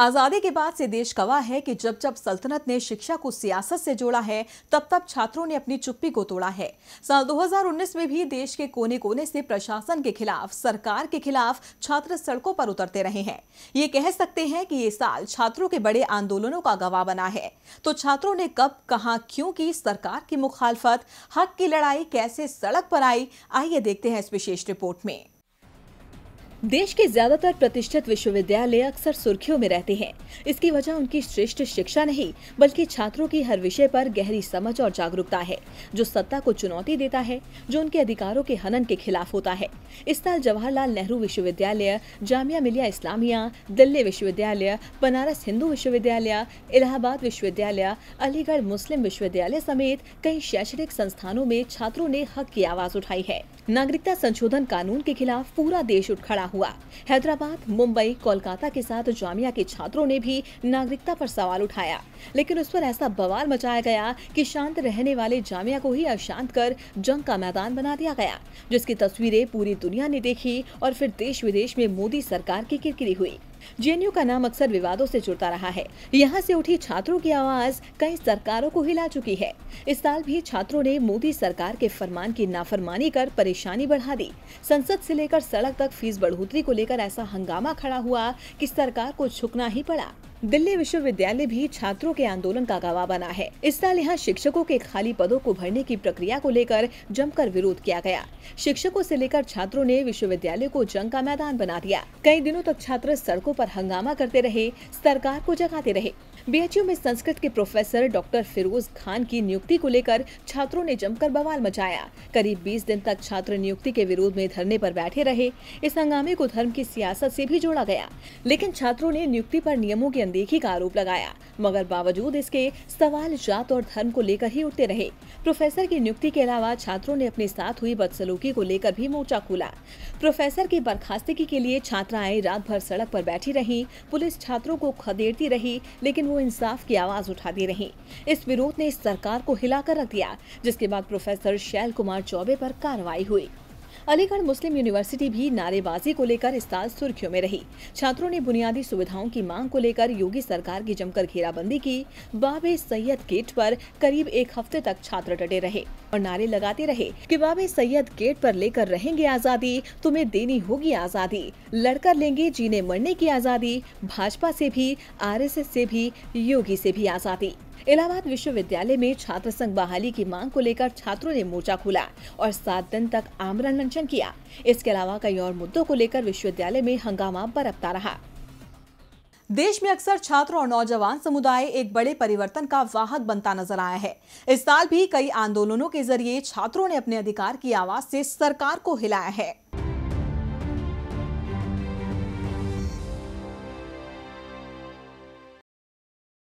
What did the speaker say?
आज़ादी के बाद से देश गवाह है कि जब जब सल्तनत ने शिक्षा को सियासत से जोड़ा है तब तब छात्रों ने अपनी चुप्पी को तोड़ा है साल 2019 में भी देश के कोने कोने से प्रशासन के खिलाफ सरकार के खिलाफ छात्र सड़कों पर उतरते रहे हैं ये कह सकते हैं कि ये साल छात्रों के बड़े आंदोलनों का गवाह बना है तो छात्रों ने कब कहा क्यों की सरकार की मुखालफत हक की लड़ाई कैसे सड़क पर आई आइए देखते हैं इस विशेष रिपोर्ट में देश के ज्यादातर प्रतिष्ठित विश्वविद्यालय अक्सर सुर्खियों में रहते हैं इसकी वजह उनकी श्रेष्ठ शिक्षा नहीं बल्कि छात्रों की हर विषय पर गहरी समझ और जागरूकता है जो सत्ता को चुनौती देता है जो उनके अधिकारों के हनन के खिलाफ होता है इस साल जवाहरलाल नेहरू विश्वविद्यालय जामिया मिलिया इस्लामिया दिल्ली विश्वविद्यालय बनारस हिंदू विश्वविद्यालय इलाहाबाद विश्वविद्यालय अलीगढ़ मुस्लिम विश्वविद्यालय समेत कई शैक्षणिक संस्थानों में छात्रों ने हक की आवाज उठाई है नागरिकता संशोधन कानून के खिलाफ पूरा देश उठ खड़ा हुआ हैदराबाद मुंबई कोलकाता के साथ जामिया के छात्रों ने भी नागरिकता पर सवाल उठाया लेकिन उस पर ऐसा बवाल मचाया गया कि शांत रहने वाले जामिया को ही अशांत कर जंग का मैदान बना दिया गया जिसकी तस्वीरें पूरी दुनिया ने देखी और फिर देश विदेश में मोदी सरकार की किरकिरी हुई जेएनयू का नाम अक्सर विवादों से जुड़ता रहा है यहाँ से उठी छात्रों की आवाज कई सरकारों को हिला चुकी है इस साल भी छात्रों ने मोदी सरकार के फरमान की नाफरमानी कर परेशानी बढ़ा दी संसद से लेकर सड़क तक फीस बढ़ोतरी को लेकर ऐसा हंगामा खड़ा हुआ कि सरकार को झुकना ही पड़ा दिल्ली विश्वविद्यालय भी छात्रों के आंदोलन का गवाह बना है इस साल यहाँ शिक्षकों के खाली पदों को भरने की प्रक्रिया को लेकर जमकर विरोध किया गया शिक्षकों से लेकर छात्रों ने विश्वविद्यालय को जंग का मैदान बना दिया कई दिनों तक छात्र सड़कों पर हंगामा करते रहे सरकार को जगाते रहे बीएचयू में संस्कृत के प्रोफेसर डॉक्टर फिरोज खान की नियुक्ति को लेकर छात्रों ने जमकर बवाल मचाया करीब 20 दिन तक छात्र नियुक्ति के विरोध में धरने पर बैठे रहे इस हंगामे को धर्म की सियासत से भी जोड़ा गया लेकिन छात्रों ने नियुक्ति पर नियमों के अनदेखी का आरोप लगाया मगर बावजूद इसके सवाल जात और धर्म को लेकर ही उठते रहे प्रोफेसर की नियुक्ति के अलावा छात्रों ने अपने साथ हुई बदसलूकी को लेकर भी मोर्चा खोला प्रोफेसर की बर्खास्तगी के लिए छात्राएं रात भर सड़क पर बैठी रही पुलिस छात्रों को खदेड़ती रही लेकिन वो इंसाफ की आवाज उठाती रही इस विरोध ने सरकार को हिलाकर रख दिया जिसके बाद प्रोफेसर शैल कुमार चौबे पर कार्रवाई हुई अलीगढ़ मुस्लिम यूनिवर्सिटी भी नारेबाजी को लेकर इस साल सुर्खियों में रही छात्रों ने बुनियादी सुविधाओं की मांग को लेकर योगी सरकार की जमकर घेराबंदी की बाबे सैयद गेट पर करीब एक हफ्ते तक छात्र डटे रहे और नारे लगाते रहे कि बाबे सैयद गेट पर लेकर रहेंगे आजादी तुम्हें देनी होगी आजादी लड़कर लेंगे जीने मरने की आजादी भाजपा से भी आरएसएस से भी योगी से भी आजादी इलाहाबाद विश्वविद्यालय में छात्र संघ बहाली की मांग को लेकर छात्रों ने मोर्चा खोला और सात दिन तक आमरण मंचन किया इसके अलावा कई और मुद्दों को लेकर विश्वविद्यालय में हंगामा बरपता रहा देश में अक्सर छात्र और नौजवान समुदाय एक बड़े परिवर्तन का वाहक बनता नजर आया है इस साल भी कई आंदोलनों के जरिए छात्रों ने अपने अधिकार की आवाज से सरकार को हिलाया है